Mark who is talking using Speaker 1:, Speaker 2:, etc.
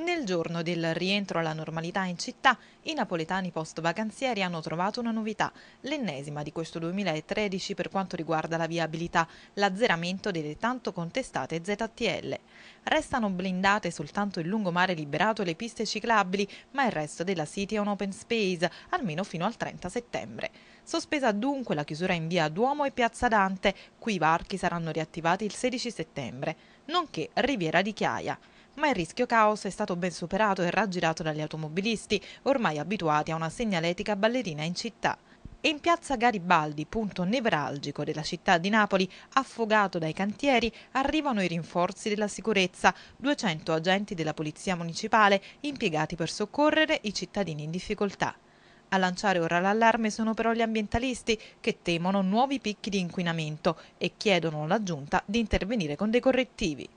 Speaker 1: Nel giorno del rientro alla normalità in città, i napoletani post-vacanzieri hanno trovato una novità, l'ennesima di questo 2013 per quanto riguarda la viabilità, l'azzeramento delle tanto contestate ZTL. Restano blindate soltanto il lungomare liberato e le piste ciclabili, ma il resto della city è un open space, almeno fino al 30 settembre. Sospesa dunque la chiusura in via Duomo e Piazza Dante, cui i varchi saranno riattivati il 16 settembre, nonché Riviera di Chiaia ma il rischio caos è stato ben superato e raggirato dagli automobilisti, ormai abituati a una segnaletica ballerina in città e in piazza Garibaldi, punto nevralgico della città di Napoli, affogato dai cantieri, arrivano i rinforzi della sicurezza, 200 agenti della Polizia Municipale impiegati per soccorrere i cittadini in difficoltà. A lanciare ora l'allarme sono però gli ambientalisti che temono nuovi picchi di inquinamento e chiedono alla Giunta di intervenire con dei correttivi.